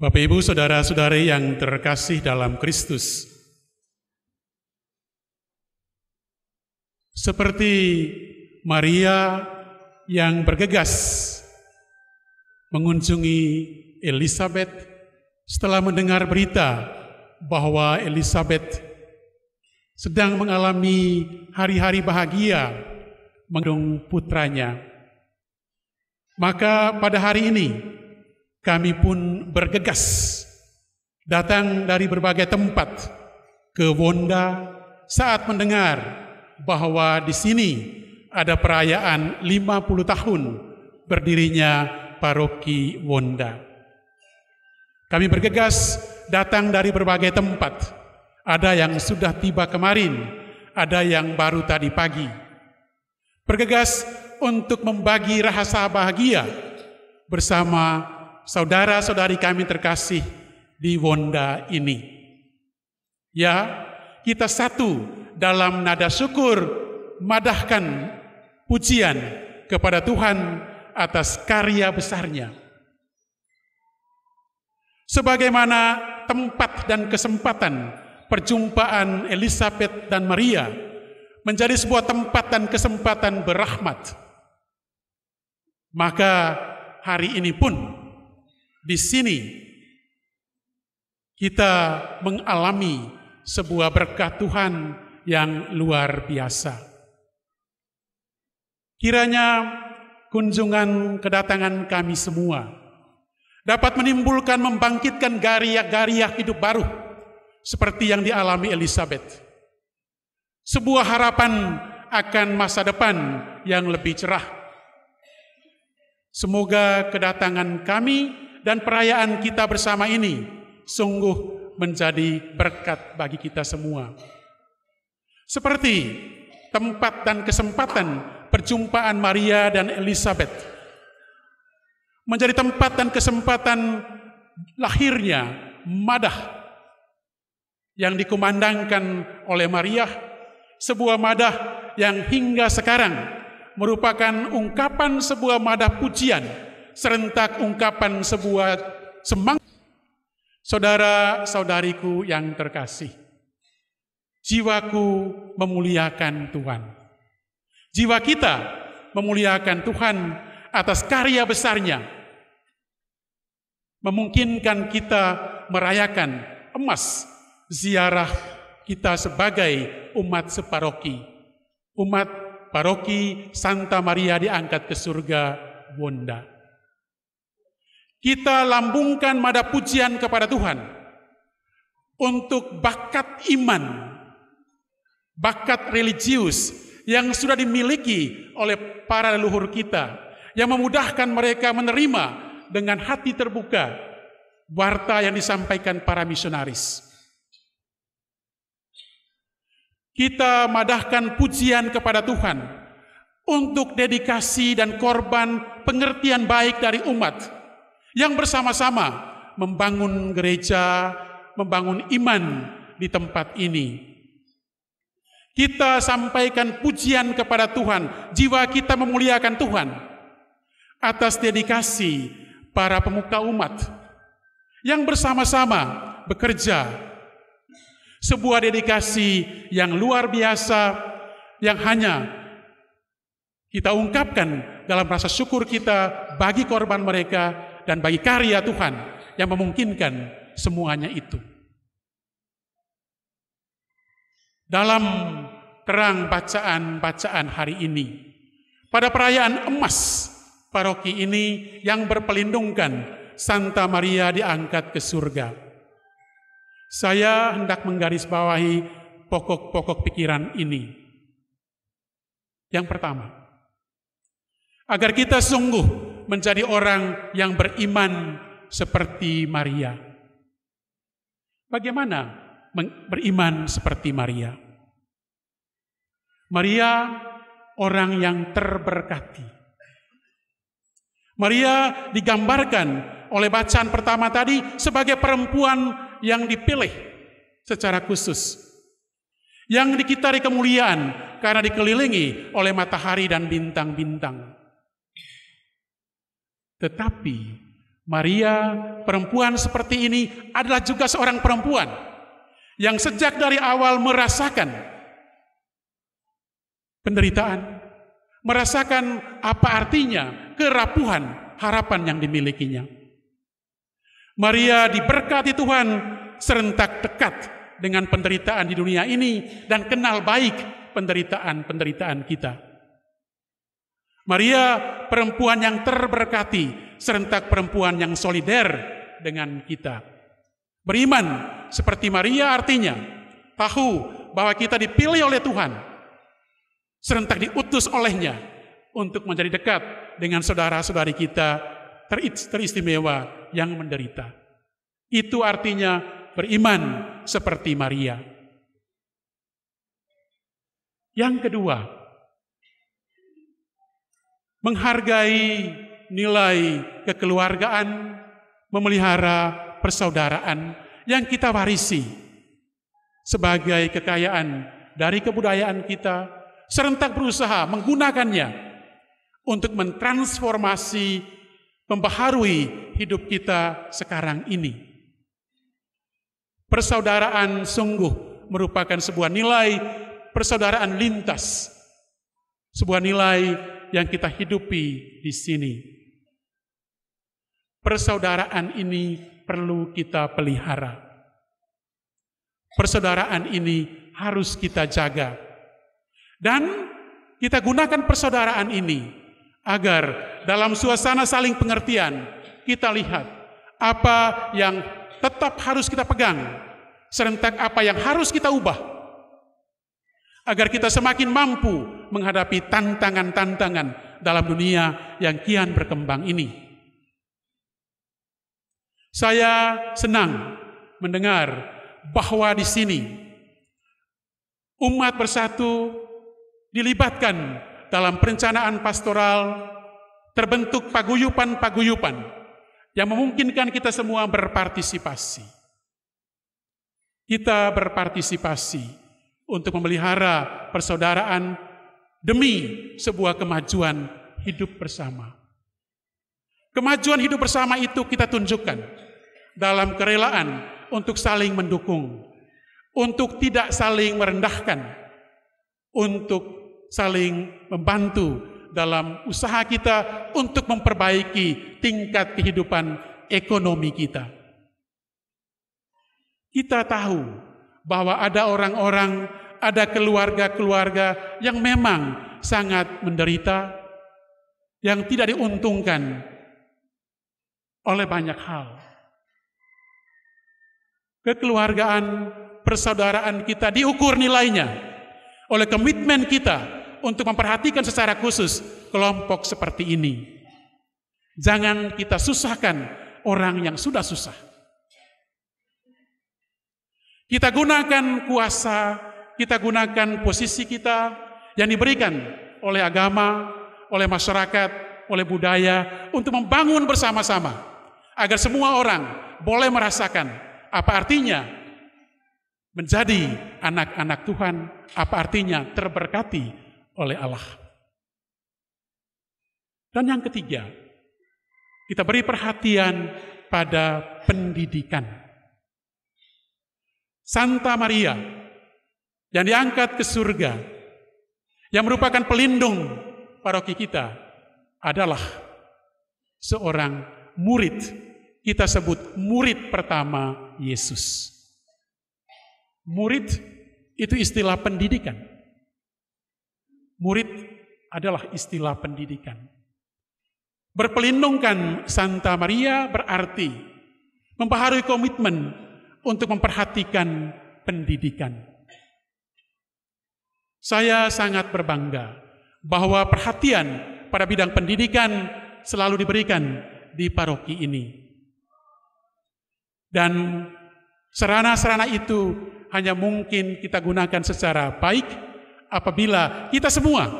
Bapak Ibu, saudara-saudari yang terkasih dalam Kristus. Seperti Maria yang bergegas mengunjungi Elizabeth setelah mendengar berita bahwa Elizabeth sedang mengalami hari-hari bahagia mengandung putranya. Maka pada hari ini kami pun bergegas datang dari berbagai tempat ke Wonda saat mendengar bahwa di sini ada perayaan 50 tahun berdirinya paroki Wonda. Kami bergegas datang dari berbagai tempat. Ada yang sudah tiba kemarin, ada yang baru tadi pagi. Bergegas untuk membagi rahasia bahagia bersama saudara-saudari kami terkasih di Wonda ini. Ya, kita satu dalam nada syukur madahkan pujian kepada Tuhan atas karya besarnya. Sebagaimana tempat dan kesempatan perjumpaan Elizabeth dan Maria menjadi sebuah tempat dan kesempatan berahmat. Maka hari ini pun di sini kita mengalami sebuah berkat Tuhan yang luar biasa. Kiranya kunjungan kedatangan kami semua dapat menimbulkan membangkitkan gariah-gariah hidup baru seperti yang dialami Elizabeth. Sebuah harapan akan masa depan yang lebih cerah. Semoga kedatangan kami dan perayaan kita bersama ini sungguh menjadi berkat bagi kita semua. Seperti tempat dan kesempatan perjumpaan Maria dan Elizabeth. Menjadi tempat dan kesempatan lahirnya madah yang dikumandangkan oleh Maria, sebuah madah yang hingga sekarang merupakan ungkapan sebuah madah pujian serentak ungkapan sebuah semangat. Saudara-saudariku yang terkasih, jiwaku memuliakan Tuhan. Jiwa kita memuliakan Tuhan atas karya besarnya. Memungkinkan kita merayakan emas ziarah kita sebagai umat separoki. Umat paroki Santa Maria diangkat ke surga Bunda kita lambungkan mada pujian kepada Tuhan untuk bakat iman, bakat religius yang sudah dimiliki oleh para leluhur kita, yang memudahkan mereka menerima dengan hati terbuka warta yang disampaikan para misionaris. Kita madahkan pujian kepada Tuhan untuk dedikasi dan korban pengertian baik dari umat yang bersama-sama membangun gereja, membangun iman di tempat ini. Kita sampaikan pujian kepada Tuhan, jiwa kita memuliakan Tuhan atas dedikasi para pemuka umat yang bersama-sama bekerja. Sebuah dedikasi yang luar biasa yang hanya kita ungkapkan dalam rasa syukur kita bagi korban mereka dan bagi karya Tuhan yang memungkinkan semuanya itu. Dalam terang bacaan-bacaan hari ini, pada perayaan emas paroki ini yang berpelindungkan Santa Maria diangkat ke surga. Saya hendak menggarisbawahi pokok-pokok pikiran ini. Yang pertama, agar kita sungguh menjadi orang yang beriman seperti Maria. Bagaimana beriman seperti Maria? Maria orang yang terberkati. Maria digambarkan oleh bacaan pertama tadi sebagai perempuan yang dipilih secara khusus. Yang dikitari kemuliaan karena dikelilingi oleh matahari dan bintang-bintang. Tetapi Maria, perempuan seperti ini adalah juga seorang perempuan yang sejak dari awal merasakan penderitaan, merasakan apa artinya kerapuhan harapan yang dimilikinya. Maria diberkati Tuhan serentak dekat dengan penderitaan di dunia ini dan kenal baik penderitaan-penderitaan kita. Maria perempuan yang terberkati, serentak perempuan yang solider dengan kita. Beriman seperti Maria artinya tahu bahwa kita dipilih oleh Tuhan, serentak diutus olehnya untuk menjadi dekat dengan saudara-saudari kita teristimewa yang menderita. Itu artinya beriman seperti Maria. Yang kedua, menghargai nilai kekeluargaan, memelihara persaudaraan yang kita warisi sebagai kekayaan dari kebudayaan kita, serentak berusaha menggunakannya untuk mentransformasi, membaharui hidup kita sekarang ini. Persaudaraan sungguh merupakan sebuah nilai persaudaraan lintas, sebuah nilai yang kita hidupi di sini. Persaudaraan ini perlu kita pelihara. Persaudaraan ini harus kita jaga. Dan kita gunakan persaudaraan ini agar dalam suasana saling pengertian kita lihat apa yang tetap harus kita pegang, serentak apa yang harus kita ubah, agar kita semakin mampu menghadapi tantangan-tantangan dalam dunia yang kian berkembang ini. Saya senang mendengar bahwa di sini umat bersatu dilibatkan dalam perencanaan pastoral terbentuk paguyupan-paguyupan yang memungkinkan kita semua berpartisipasi. Kita berpartisipasi untuk memelihara persaudaraan demi sebuah kemajuan hidup bersama. Kemajuan hidup bersama itu kita tunjukkan dalam kerelaan untuk saling mendukung, untuk tidak saling merendahkan, untuk saling membantu dalam usaha kita untuk memperbaiki tingkat kehidupan ekonomi kita. Kita tahu bahwa ada orang-orang, ada keluarga-keluarga yang memang sangat menderita, yang tidak diuntungkan oleh banyak hal. Kekeluargaan, persaudaraan kita diukur nilainya oleh komitmen kita untuk memperhatikan secara khusus kelompok seperti ini. Jangan kita susahkan orang yang sudah susah. Kita gunakan kuasa, kita gunakan posisi kita yang diberikan oleh agama, oleh masyarakat, oleh budaya untuk membangun bersama-sama agar semua orang boleh merasakan apa artinya menjadi anak-anak Tuhan, apa artinya terberkati oleh Allah. Dan yang ketiga, kita beri perhatian pada pendidikan. Santa Maria yang diangkat ke surga yang merupakan pelindung paroki kita adalah seorang murid. Kita sebut murid pertama Yesus. Murid itu istilah pendidikan. Murid adalah istilah pendidikan. Berpelindungkan Santa Maria berarti mempengaruhi komitmen untuk memperhatikan pendidikan. Saya sangat berbangga bahwa perhatian pada bidang pendidikan selalu diberikan di paroki ini. Dan sarana-sarana itu hanya mungkin kita gunakan secara baik apabila kita semua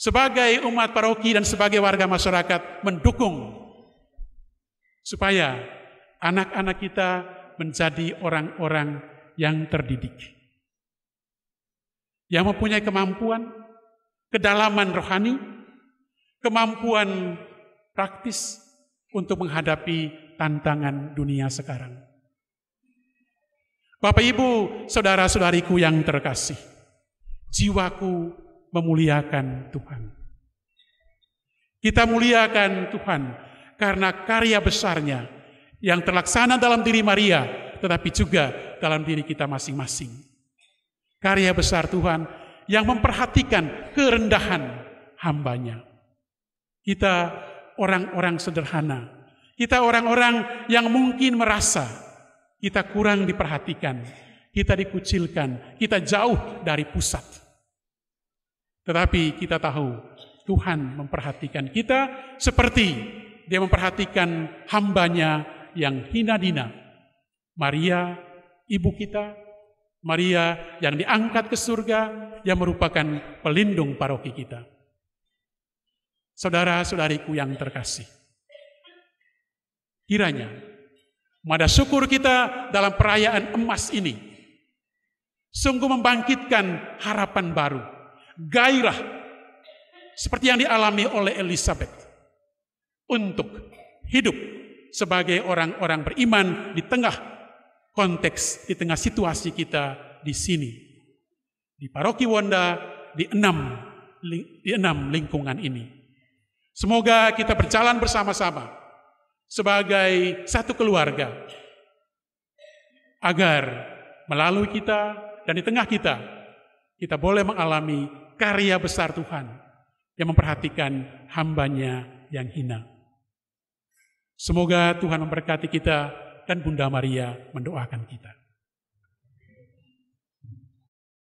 sebagai umat paroki dan sebagai warga masyarakat mendukung supaya anak-anak kita menjadi orang-orang yang terdidik. Yang mempunyai kemampuan, kedalaman rohani, kemampuan praktis untuk menghadapi tantangan dunia sekarang. Bapak Ibu, saudara-saudariku yang terkasih, jiwaku memuliakan Tuhan. Kita muliakan Tuhan karena karya besarnya yang terlaksana dalam diri Maria, tetapi juga dalam diri kita masing-masing. Karya besar Tuhan yang memperhatikan kerendahan hambanya. Kita orang-orang sederhana, kita orang-orang yang mungkin merasa kita kurang diperhatikan, kita dikucilkan, kita jauh dari pusat. Tetapi kita tahu Tuhan memperhatikan kita seperti dia memperhatikan hambanya yang hina dina. Maria, ibu kita, Maria yang diangkat ke surga, yang merupakan pelindung paroki kita. Saudara-saudariku yang terkasih, kiranya mada syukur kita dalam perayaan emas ini sungguh membangkitkan harapan baru, gairah seperti yang dialami oleh Elizabeth untuk hidup sebagai orang-orang beriman di tengah konteks, di tengah situasi kita di sini. Di paroki Wanda di enam, di enam lingkungan ini. Semoga kita berjalan bersama-sama sebagai satu keluarga. Agar melalui kita dan di tengah kita, kita boleh mengalami karya besar Tuhan yang memperhatikan hambanya yang hina. Semoga Tuhan memberkati kita dan Bunda Maria mendoakan kita.